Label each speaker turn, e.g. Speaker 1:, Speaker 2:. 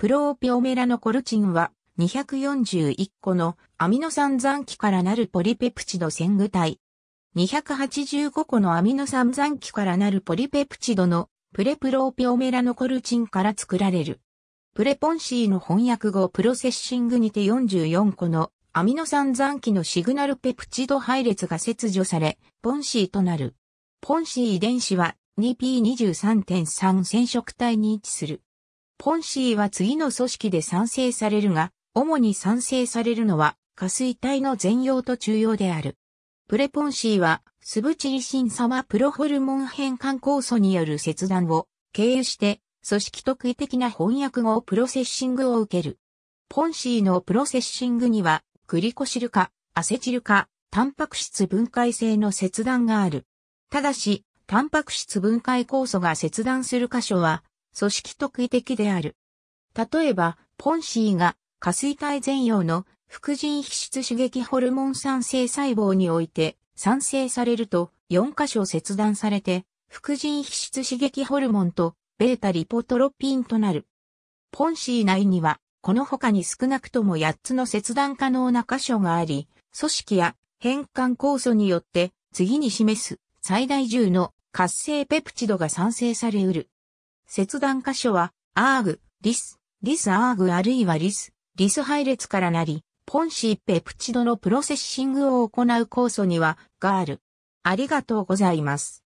Speaker 1: プロオピオメラノコルチンは241個のアミノ酸残基からなるポリペプチド線具体。285個のアミノ酸残基からなるポリペプチドのプレプロオピオメラノコルチンから作られる。プレポンシーの翻訳後プロセッシングにて44個のアミノ酸残基のシグナルペプチド配列が切除され、ポンシーとなる。ポンシー遺伝子は 2P23.3 染色体に位置する。ポンシーは次の組織で産生されるが、主に産生されるのは、下水体の全容と中葉である。プレポンシーは、スブチリシン様プロホルモン変換酵素による切断を経由して、組織特異的な翻訳後プロセッシングを受ける。ポンシーのプロセッシングには、グリコシル化、アセチル化、タンパク質分解性の切断がある。ただし、タンパク質分解酵素が切断する箇所は、組織特異的である。例えば、ポンシーが、下垂体全容の副腎皮質刺激ホルモン酸性細胞において、産生されると4箇所切断されて、副腎皮質刺激ホルモンとベータリポトロピンとなる。ポンシー内には、この他に少なくとも8つの切断可能な箇所があり、組織や変換酵素によって次に示す最大10の活性ペプチドが産生されうる。切断箇所は、アーグ、リス、リスアーグあるいはリス、リス配列からなり、ポンシーペプチドのプロセッシングを行う酵素には、ガール。ありがとうございます。